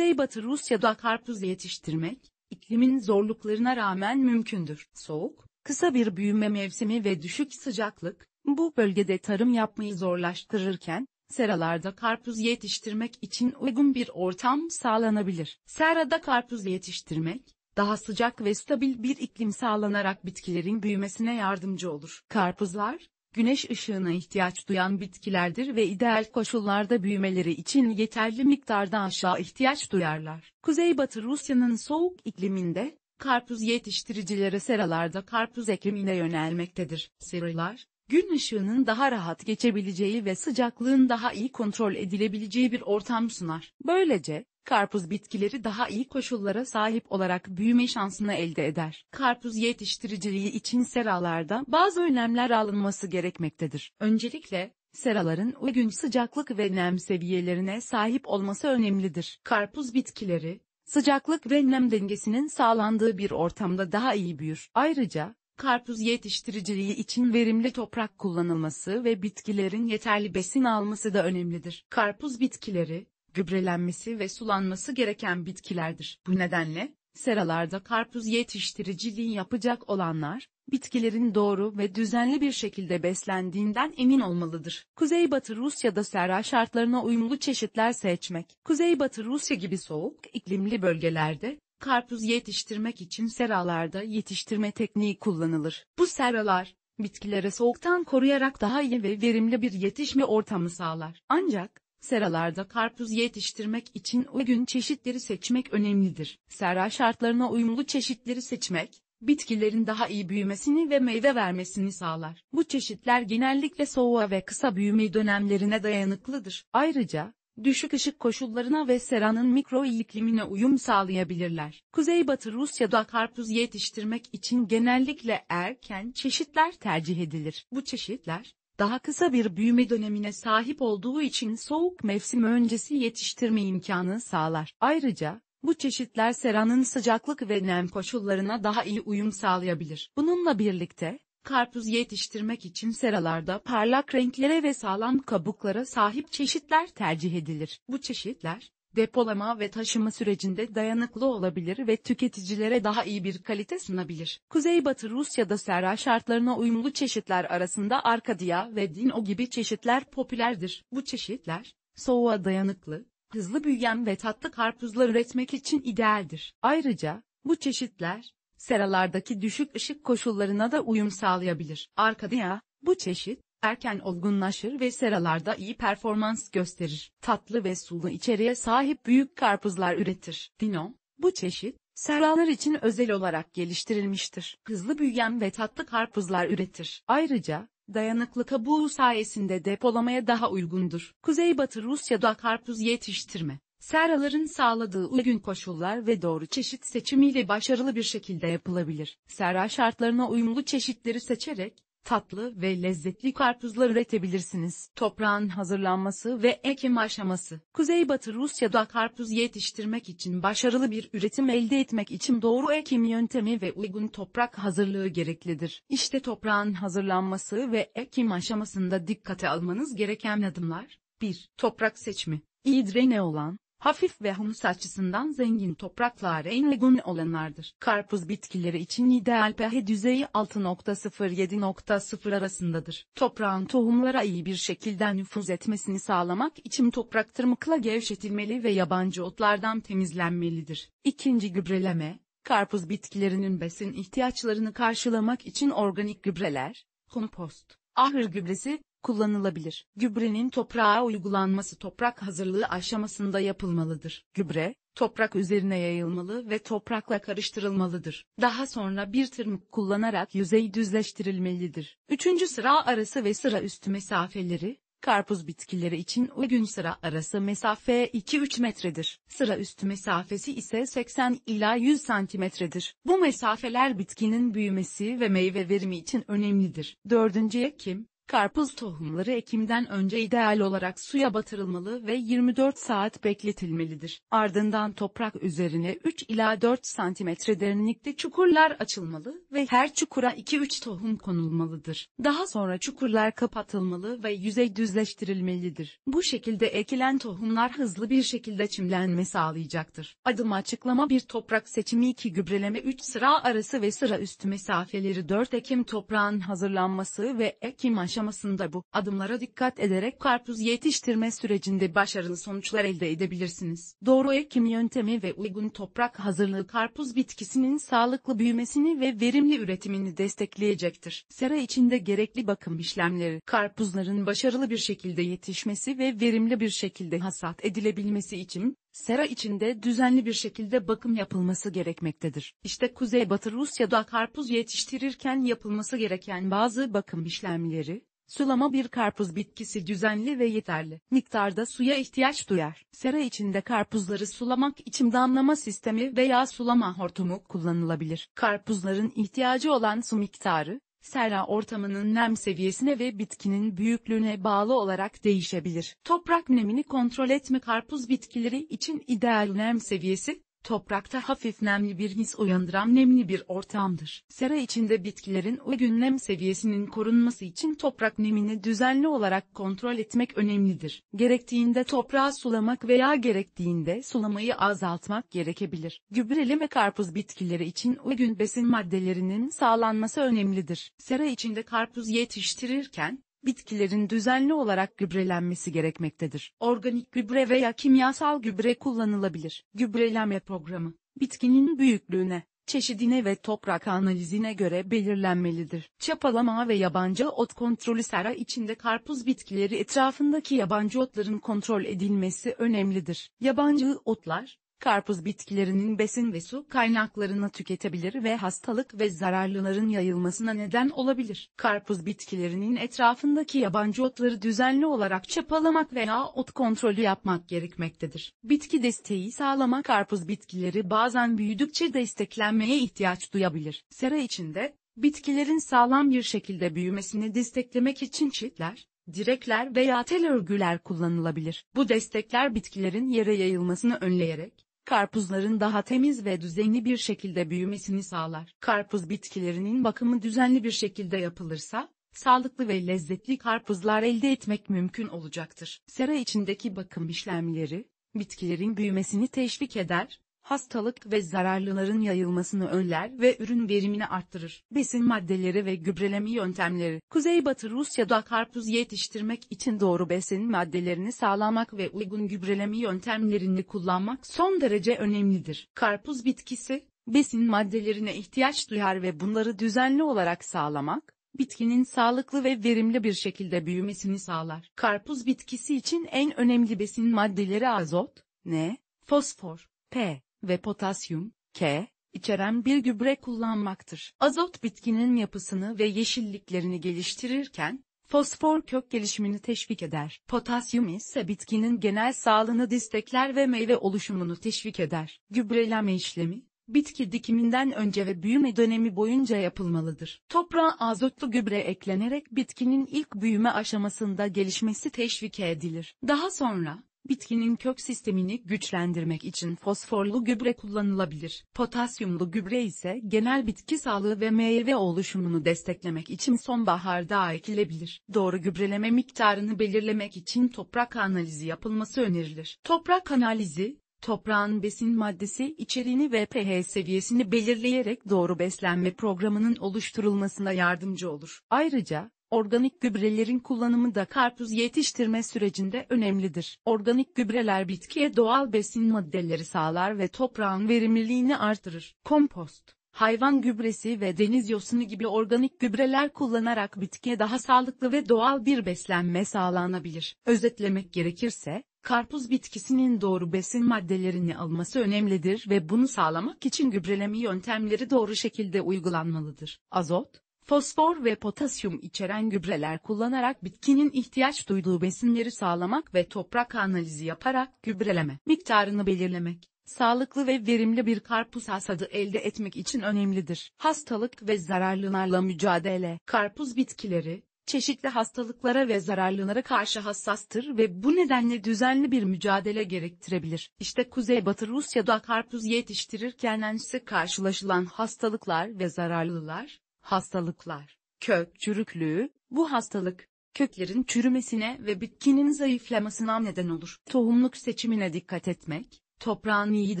Kuzeybatı Rusya'da karpuz yetiştirmek, iklimin zorluklarına rağmen mümkündür. Soğuk, kısa bir büyüme mevsimi ve düşük sıcaklık, bu bölgede tarım yapmayı zorlaştırırken, seralarda karpuz yetiştirmek için uygun bir ortam sağlanabilir. Serada karpuz yetiştirmek, daha sıcak ve stabil bir iklim sağlanarak bitkilerin büyümesine yardımcı olur. Karpuzlar, güneş ışığına ihtiyaç duyan bitkilerdir ve ideal koşullarda büyümeleri için yeterli miktarda aşağı ihtiyaç duyarlar. Kuzeybatı Rusya'nın soğuk ikliminde, karpuz yetiştiricileri seralarda karpuz ekimine yönelmektedir. Seralar, gün ışığının daha rahat geçebileceği ve sıcaklığın daha iyi kontrol edilebileceği bir ortam sunar. Böylece, Karpuz bitkileri daha iyi koşullara sahip olarak büyüme şansını elde eder. Karpuz yetiştiriciliği için seralarda bazı önlemler alınması gerekmektedir. Öncelikle, seraların uygun sıcaklık ve nem seviyelerine sahip olması önemlidir. Karpuz bitkileri, sıcaklık ve nem dengesinin sağlandığı bir ortamda daha iyi büyür. Ayrıca, karpuz yetiştiriciliği için verimli toprak kullanılması ve bitkilerin yeterli besin alması da önemlidir. Karpuz bitkileri, gübrelenmesi ve sulanması gereken bitkilerdir. Bu nedenle, seralarda karpuz yetiştiriciliği yapacak olanlar, bitkilerin doğru ve düzenli bir şekilde beslendiğinden emin olmalıdır. Kuzeybatı Rusya'da sera şartlarına uyumlu çeşitler seçmek. Kuzeybatı Rusya gibi soğuk iklimli bölgelerde, karpuz yetiştirmek için seralarda yetiştirme tekniği kullanılır. Bu seralar, bitkilere soğuktan koruyarak daha iyi ve verimli bir yetişme ortamı sağlar. Ancak, Seralarda karpuz yetiştirmek için uygun çeşitleri seçmek önemlidir. Sera şartlarına uyumlu çeşitleri seçmek, bitkilerin daha iyi büyümesini ve meyve vermesini sağlar. Bu çeşitler genellikle soğuğa ve kısa büyüme dönemlerine dayanıklıdır. Ayrıca, düşük ışık koşullarına ve seranın mikro iklimine uyum sağlayabilirler. Kuzeybatı Rusya'da karpuz yetiştirmek için genellikle erken çeşitler tercih edilir. Bu çeşitler, daha kısa bir büyüme dönemine sahip olduğu için soğuk mevsim öncesi yetiştirme imkanı sağlar. Ayrıca, bu çeşitler seranın sıcaklık ve nem koşullarına daha iyi uyum sağlayabilir. Bununla birlikte, karpuz yetiştirmek için seralarda parlak renklere ve sağlam kabuklara sahip çeşitler tercih edilir. Bu çeşitler, depolama ve taşıma sürecinde dayanıklı olabilir ve tüketicilere daha iyi bir kalite sunabilir. Kuzeybatı Rusya'da serra şartlarına uyumlu çeşitler arasında Arkadia ve Dino gibi çeşitler popülerdir. Bu çeşitler, soğuğa dayanıklı, hızlı büyüyen ve tatlı karpuzlar üretmek için idealdir. Ayrıca, bu çeşitler, seralardaki düşük ışık koşullarına da uyum sağlayabilir. Arkadia, bu çeşit, erken olgunlaşır ve seralarda iyi performans gösterir. Tatlı ve sulu içeriğe sahip büyük karpuzlar üretir. Dino, bu çeşit, seralar için özel olarak geliştirilmiştir. Hızlı büyüyen ve tatlı karpuzlar üretir. Ayrıca, dayanıklı kabuğu sayesinde depolamaya daha uygundur. Kuzeybatı Rusya'da karpuz yetiştirme, seraların sağladığı uygun koşullar ve doğru çeşit seçimiyle başarılı bir şekilde yapılabilir. Sera şartlarına uyumlu çeşitleri seçerek, tatlı ve lezzetli karpuzlar üretebilirsiniz. Toprağın hazırlanması ve ekim aşaması. Kuzeybatı Rusya'da karpuz yetiştirmek için başarılı bir üretim elde etmek için doğru ekim yöntemi ve uygun toprak hazırlığı gereklidir. İşte toprağın hazırlanması ve ekim aşamasında dikkate almanız gereken adımlar. 1. Toprak seçimi. İyi drene olan, hafif ve humus açısından zengin topraklar en uygun olanlardır. Karpuz bitkileri için ideal pH düzeyi 6.0-7.0 arasındadır. Toprağın tohumlara iyi bir şekilde nüfuz etmesini sağlamak için toprak tırmıkla gevşetilmeli ve yabancı otlardan temizlenmelidir. İkinci gübreleme, karpuz bitkilerinin besin ihtiyaçlarını karşılamak için organik gübreler, kompost, ahır gübresi, kullanılabilir. Gübrenin toprağa uygulanması toprak hazırlığı aşamasında yapılmalıdır. Gübre, toprak üzerine yayılmalı ve toprakla karıştırılmalıdır. Daha sonra bir tırmık kullanarak yüzey düzleştirilmelidir. Üçüncü sıra arası ve sıra üstü mesafeleri, karpuz bitkileri için uygun sıra arası mesafe 2-3 metredir. Sıra üstü mesafesi ise 80 ila 100 santimetredir. Bu mesafeler bitkinin büyümesi ve meyve verimi için önemlidir. Dördüncü Ekim, Karpuz tohumları ekimden önce ideal olarak suya batırılmalı ve 24 saat bekletilmelidir. Ardından toprak üzerine 3 ila 4 cm derinlikte çukurlar açılmalı ve her çukura 2-3 tohum konulmalıdır. Daha sonra çukurlar kapatılmalı ve yüzey düzleştirilmelidir. Bu şekilde ekilen tohumlar hızlı bir şekilde çimlenme sağlayacaktır. Adım açıklama 1 toprak seçimi 2 gübreleme 3 sıra arası ve sıra üstü mesafeleri 4 ekim toprağın hazırlanması ve ekim aşaması aşamasında bu adımlara dikkat ederek karpuz yetiştirme sürecinde başarılı sonuçlar elde edebilirsiniz. Doğru ekim yöntemi ve uygun toprak hazırlığı karpuz bitkisinin sağlıklı büyümesini ve verimli üretimini destekleyecektir. Sera içinde gerekli bakım işlemleri, karpuzların başarılı bir şekilde yetişmesi ve verimli bir şekilde hasat edilebilmesi için sera içinde düzenli bir şekilde bakım yapılması gerekmektedir. İşte Kuzeybatı Rusya'da karpuz yetiştirirken yapılması gereken bazı bakım işlemleri, Sulama bir karpuz bitkisi düzenli ve yeterli miktarda suya ihtiyaç duyar. Sera içinde karpuzları sulamak için damlama sistemi veya sulama hortumu kullanılabilir. Karpuzların ihtiyacı olan su miktarı, sera ortamının nem seviyesine ve bitkinin büyüklüğüne bağlı olarak değişebilir. Toprak nemini kontrol etme karpuz bitkileri için ideal nem seviyesi Toprakta hafif nemli bir his uyandıran nemli bir ortamdır. Sera içinde bitkilerin uygun nem seviyesinin korunması için toprak nemini düzenli olarak kontrol etmek önemlidir. Gerektiğinde toprağı sulamak veya gerektiğinde sulamayı azaltmak gerekebilir. Gübreli ve karpuz bitkileri için uygun besin maddelerinin sağlanması önemlidir. Sera içinde karpuz yetiştirirken, bitkilerin düzenli olarak gübrelenmesi gerekmektedir. Organik gübre veya kimyasal gübre kullanılabilir. Gübrelenme programı, bitkinin büyüklüğüne, çeşidine ve toprak analizine göre belirlenmelidir. Çapalama ve yabancı ot kontrolü sera içinde karpuz bitkileri etrafındaki yabancı otların kontrol edilmesi önemlidir. Yabancı otlar, Karpuz bitkilerinin besin ve su kaynaklarını tüketebilir ve hastalık ve zararlıların yayılmasına neden olabilir. Karpuz bitkilerinin etrafındaki yabancı otları düzenli olarak çapalamak veya ot kontrolü yapmak gerekmektedir. Bitki desteği sağlamak karpuz bitkileri bazen büyüdükçe desteklenmeye ihtiyaç duyabilir. Sera içinde, bitkilerin sağlam bir şekilde büyümesini desteklemek için çitler, direkler veya tel örgüler kullanılabilir. Bu destekler bitkilerin yere yayılmasını önleyerek, karpuzların daha temiz ve düzenli bir şekilde büyümesini sağlar. Karpuz bitkilerinin bakımı düzenli bir şekilde yapılırsa, sağlıklı ve lezzetli karpuzlar elde etmek mümkün olacaktır. Sera içindeki bakım işlemleri, bitkilerin büyümesini teşvik eder, hastalık ve zararlıların yayılmasını önler ve ürün verimini arttırır. Besin maddeleri ve gübreleme yöntemleri Kuzeybatı Rusya'da karpuz yetiştirmek için doğru besin maddelerini sağlamak ve uygun gübreleme yöntemlerini kullanmak son derece önemlidir. Karpuz bitkisi, besin maddelerine ihtiyaç duyar ve bunları düzenli olarak sağlamak, bitkinin sağlıklı ve verimli bir şekilde büyümesini sağlar. Karpuz bitkisi için en önemli besin maddeleri azot, N, fosfor, P, ve potasyum, K, içeren bir gübre kullanmaktır. Azot bitkinin yapısını ve yeşilliklerini geliştirirken, fosfor kök gelişimini teşvik eder. Potasyum ise bitkinin genel sağlığını destekler ve meyve oluşumunu teşvik eder. Gübreleme işlemi, bitki dikiminden önce ve büyüme dönemi boyunca yapılmalıdır. Toprağa azotlu gübre eklenerek bitkinin ilk büyüme aşamasında gelişmesi teşvik edilir. Daha sonra, Bitkinin kök sistemini güçlendirmek için fosforlu gübre kullanılabilir. Potasyumlu gübre ise genel bitki sağlığı ve meyve oluşumunu desteklemek için sonbaharda ekilebilir. Doğru gübreleme miktarını belirlemek için toprak analizi yapılması önerilir. Toprak analizi, toprağın besin maddesi içeriğini ve pH seviyesini belirleyerek doğru beslenme programının oluşturulmasına yardımcı olur. Ayrıca, Organik gübrelerin kullanımı da karpuz yetiştirme sürecinde önemlidir. Organik gübreler bitkiye doğal besin maddeleri sağlar ve toprağın verimliliğini artırır. Kompost hayvan gübresi ve deniz yosunu gibi organik gübreler kullanarak bitkiye daha sağlıklı ve doğal bir beslenme sağlanabilir. Özetlemek gerekirse, karpuz bitkisinin doğru besin maddelerini alması önemlidir ve bunu sağlamak için gübreleme yöntemleri doğru şekilde uygulanmalıdır. Azot, fosfor ve potasyum içeren gübreler kullanarak bitkinin ihtiyaç duyduğu besinleri sağlamak ve toprak analizi yaparak gübreleme miktarını belirlemek, sağlıklı ve verimli bir karpuz hasadı elde etmek için önemlidir. Hastalık ve zararlılarla mücadele Karpuz bitkileri, çeşitli hastalıklara ve zararlılara karşı hassastır ve bu nedenle düzenli bir mücadele gerektirebilir. İşte Kuzeybatı Rusya'da karpuz yetiştirirken en sık karşılaşılan hastalıklar ve zararlılar, Hastalıklar, kök çürüklüğü, bu hastalık, köklerin çürümesine ve bitkinin zayıflamasına neden olur. Tohumluk seçimine dikkat etmek, toprağın iyi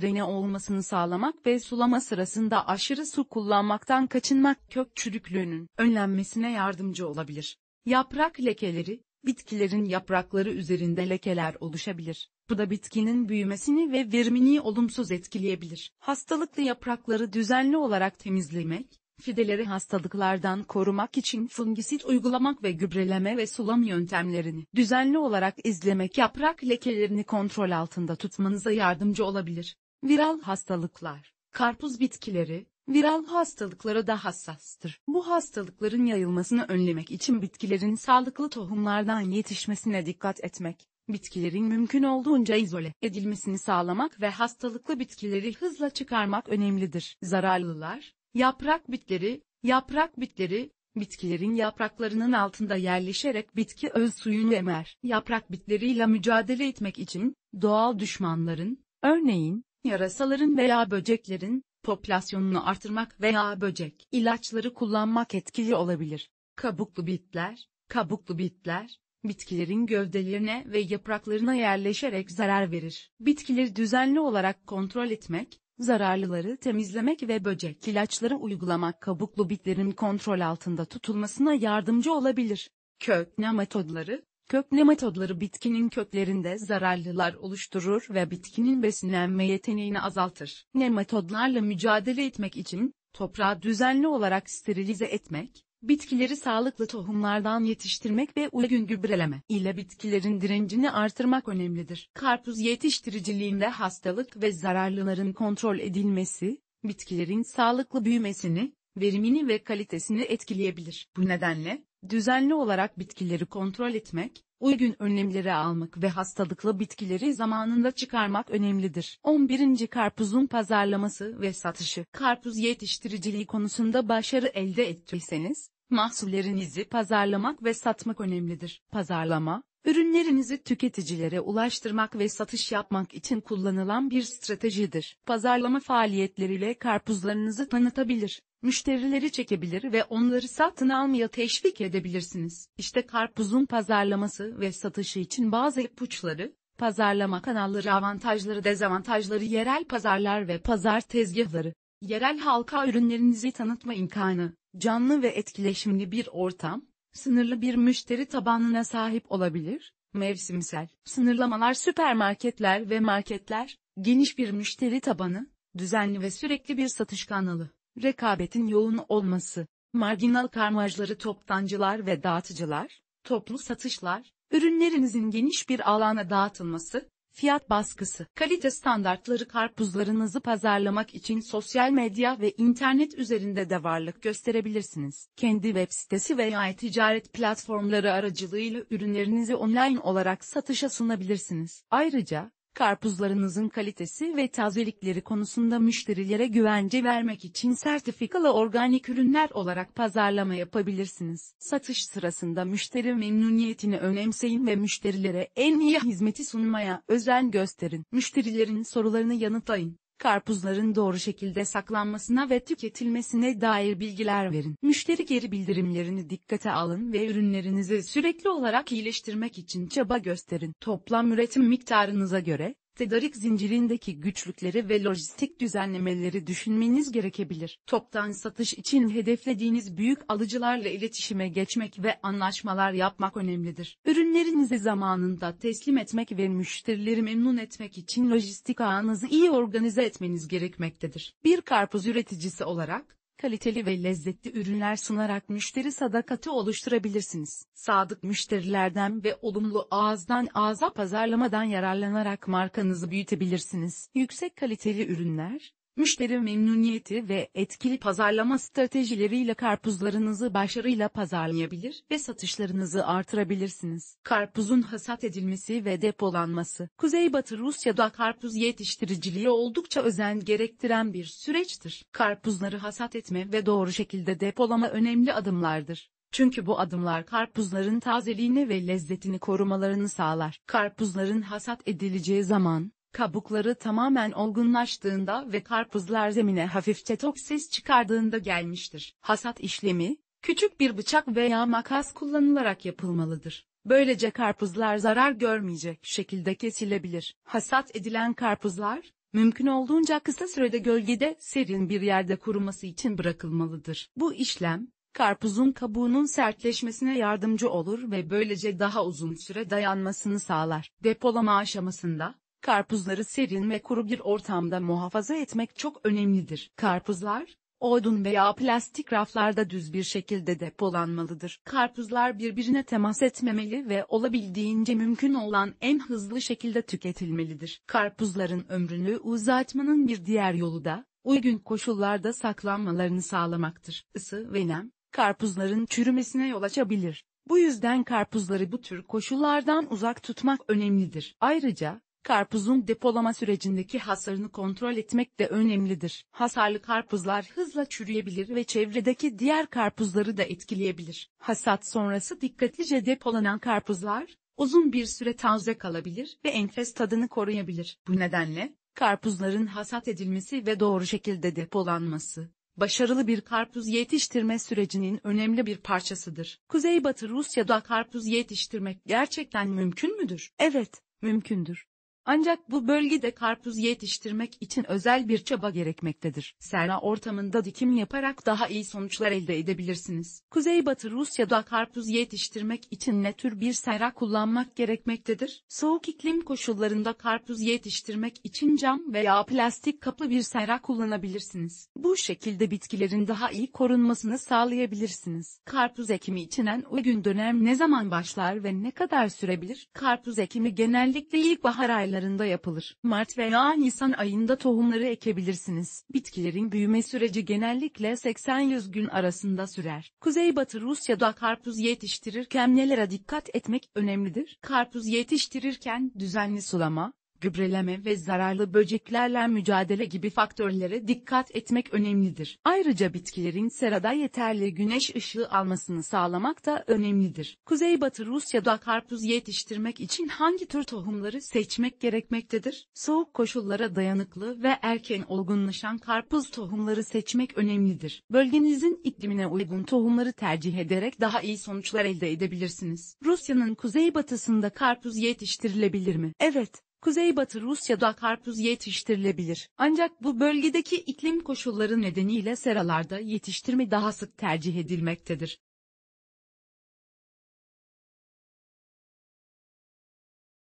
drene olmasını sağlamak ve sulama sırasında aşırı su kullanmaktan kaçınmak kök çürüklüğünün önlenmesine yardımcı olabilir. Yaprak lekeleri, bitkilerin yaprakları üzerinde lekeler oluşabilir. Bu da bitkinin büyümesini ve verimini olumsuz etkileyebilir. Hastalıklı yaprakları düzenli olarak temizlemek, Fideleri hastalıklardan korumak için fungisit uygulamak ve gübreleme ve sulam yöntemlerini düzenli olarak izlemek yaprak lekelerini kontrol altında tutmanıza yardımcı olabilir. Viral hastalıklar, karpuz bitkileri, viral hastalıklara da hassastır. Bu hastalıkların yayılmasını önlemek için bitkilerin sağlıklı tohumlardan yetişmesine dikkat etmek, bitkilerin mümkün olduğunca izole edilmesini sağlamak ve hastalıklı bitkileri hızla çıkarmak önemlidir. Zararlılar, Yaprak bitleri, yaprak bitleri, bitkilerin yapraklarının altında yerleşerek bitki öz suyunu emer. Yaprak bitleriyle mücadele etmek için, doğal düşmanların, örneğin, yarasaların veya böceklerin, popülasyonunu artırmak veya böcek ilaçları kullanmak etkili olabilir. Kabuklu bitler, kabuklu bitler, bitkilerin gövdelerine ve yapraklarına yerleşerek zarar verir. Bitkileri düzenli olarak kontrol etmek, zararlıları temizlemek ve böcek ilaçları uygulamak kabuklu bitlerin kontrol altında tutulmasına yardımcı olabilir. Kök nematodları Kök nematodları bitkinin köklerinde zararlılar oluşturur ve bitkinin beslenme yeteneğini azaltır. Nematodlarla mücadele etmek için toprağı düzenli olarak sterilize etmek, bitkileri sağlıklı tohumlardan yetiştirmek ve uygun gübreleme ile bitkilerin direncini artırmak önemlidir. Karpuz yetiştiriciliğinde hastalık ve zararlıların kontrol edilmesi, bitkilerin sağlıklı büyümesini, verimini ve kalitesini etkileyebilir. Bu nedenle, Düzenli olarak bitkileri kontrol etmek, uygun önlemleri almak ve hastalıklı bitkileri zamanında çıkarmak önemlidir. 11. Karpuzun pazarlaması ve satışı Karpuz yetiştiriciliği konusunda başarı elde ettiyseniz, mahsullerinizi pazarlamak ve satmak önemlidir. Pazarlama, ürünlerinizi tüketicilere ulaştırmak ve satış yapmak için kullanılan bir stratejidir. Pazarlama faaliyetleriyle karpuzlarınızı tanıtabilir Müşterileri çekebilir ve onları satın almaya teşvik edebilirsiniz. İşte karpuzun pazarlaması ve satışı için bazı ipuçları, pazarlama kanalları avantajları dezavantajları yerel pazarlar ve pazar tezgahları, yerel halka ürünlerinizi tanıtma imkanı, canlı ve etkileşimli bir ortam, sınırlı bir müşteri tabanına sahip olabilir, mevsimsel, sınırlamalar süpermarketler ve marketler, geniş bir müşteri tabanı, düzenli ve sürekli bir satış kanalı. Rekabetin yoğun olması, marginal karmajları toptancılar ve dağıtıcılar, toplu satışlar, ürünlerinizin geniş bir alana dağıtılması, fiyat baskısı, kalite standartları karpuzlarınızı pazarlamak için sosyal medya ve internet üzerinde de varlık gösterebilirsiniz. Kendi web sitesi veya ticaret platformları aracılığıyla ürünlerinizi online olarak satışa sunabilirsiniz. Ayrıca, Karpuzlarınızın kalitesi ve tazelikleri konusunda müşterilere güvence vermek için sertifikalı organik ürünler olarak pazarlama yapabilirsiniz. Satış sırasında müşteri memnuniyetini önemseyin ve müşterilere en iyi hizmeti sunmaya özen gösterin. Müşterilerin sorularını yanıtlayın karpuzların doğru şekilde saklanmasına ve tüketilmesine dair bilgiler verin. Müşteri geri bildirimlerini dikkate alın ve ürünlerinizi sürekli olarak iyileştirmek için çaba gösterin. Toplam üretim miktarınıza göre tedarik zincirindeki güçlükleri ve lojistik düzenlemeleri düşünmeniz gerekebilir. Toptan satış için hedeflediğiniz büyük alıcılarla iletişime geçmek ve anlaşmalar yapmak önemlidir. Ürünlerinizi zamanında teslim etmek ve müşterileri memnun etmek için lojistik ağınızı iyi organize etmeniz gerekmektedir. Bir karpuz üreticisi olarak, kaliteli ve lezzetli ürünler sunarak müşteri sadakati oluşturabilirsiniz. Sadık müşterilerden ve olumlu ağızdan ağza pazarlamadan yararlanarak markanızı büyütebilirsiniz. Yüksek kaliteli ürünler, Müşteri memnuniyeti ve etkili pazarlama stratejileriyle karpuzlarınızı başarıyla pazarlayabilir ve satışlarınızı artırabilirsiniz. Karpuzun hasat edilmesi ve depolanması Kuzeybatı Rusya'da karpuz yetiştiriciliği oldukça özen gerektiren bir süreçtir. Karpuzları hasat etme ve doğru şekilde depolama önemli adımlardır. Çünkü bu adımlar karpuzların tazeliğini ve lezzetini korumalarını sağlar. Karpuzların hasat edileceği zaman, Kabukları tamamen olgunlaştığında ve karpuzlar zemine hafifçe toksis çıkardığında gelmiştir. Hasat işlemi, küçük bir bıçak veya makas kullanılarak yapılmalıdır. Böylece karpuzlar zarar görmeyecek şekilde kesilebilir. Hasat edilen karpuzlar, mümkün olduğunca kısa sürede gölgede serin bir yerde kuruması için bırakılmalıdır. Bu işlem, karpuzun kabuğunun sertleşmesine yardımcı olur ve böylece daha uzun süre dayanmasını sağlar. Depolama aşamasında, Karpuzları serin ve kuru bir ortamda muhafaza etmek çok önemlidir. Karpuzlar, odun veya plastik raflarda düz bir şekilde depolanmalıdır. Karpuzlar birbirine temas etmemeli ve olabildiğince mümkün olan en hızlı şekilde tüketilmelidir. Karpuzların ömrünü uzatmanın bir diğer yolu da, uygun koşullarda saklanmalarını sağlamaktır. Isı ve nem, karpuzların çürümesine yol açabilir. Bu yüzden karpuzları bu tür koşullardan uzak tutmak önemlidir. Ayrıca, Karpuzun depolama sürecindeki hasarını kontrol etmek de önemlidir. Hasarlı karpuzlar hızla çürüyebilir ve çevredeki diğer karpuzları da etkileyebilir. Hasat sonrası dikkatlice depolanan karpuzlar, uzun bir süre taze kalabilir ve enfes tadını koruyabilir. Bu nedenle, karpuzların hasat edilmesi ve doğru şekilde depolanması, başarılı bir karpuz yetiştirme sürecinin önemli bir parçasıdır. Kuzeybatı Rusya'da karpuz yetiştirmek gerçekten mümkün müdür? Evet, mümkündür. Ancak bu bölgede karpuz yetiştirmek için özel bir çaba gerekmektedir. Serra ortamında dikim yaparak daha iyi sonuçlar elde edebilirsiniz. Kuzeybatı Rusya'da karpuz yetiştirmek için ne tür bir serra kullanmak gerekmektedir? Soğuk iklim koşullarında karpuz yetiştirmek için cam veya plastik kaplı bir serra kullanabilirsiniz. Bu şekilde bitkilerin daha iyi korunmasını sağlayabilirsiniz. Karpuz ekimi için en uygun dönem ne zaman başlar ve ne kadar sürebilir? Karpuz ekimi genellikle ilkbahar aylarında aylarında yapılır. Mart veya Nisan ayında tohumları ekebilirsiniz. Bitkilerin büyüme süreci genellikle 80-100 gün arasında sürer. Kuzeybatı Rusya'da karpuz yetiştirirken nelere dikkat etmek önemlidir? Karpuz yetiştirirken düzenli sulama, gübreleme ve zararlı böceklerle mücadele gibi faktörlere dikkat etmek önemlidir. Ayrıca bitkilerin serada yeterli güneş ışığı almasını sağlamak da önemlidir. Kuzeybatı Rusya'da karpuz yetiştirmek için hangi tür tohumları seçmek gerekmektedir? Soğuk koşullara dayanıklı ve erken olgunlaşan karpuz tohumları seçmek önemlidir. Bölgenizin iklimine uygun tohumları tercih ederek daha iyi sonuçlar elde edebilirsiniz. Rusya'nın kuzeybatısında karpuz yetiştirilebilir mi? Evet, Kuzeybatı Rusya'da karpuz yetiştirilebilir. Ancak bu bölgedeki iklim koşulları nedeniyle seralarda yetiştirme daha sık tercih edilmektedir.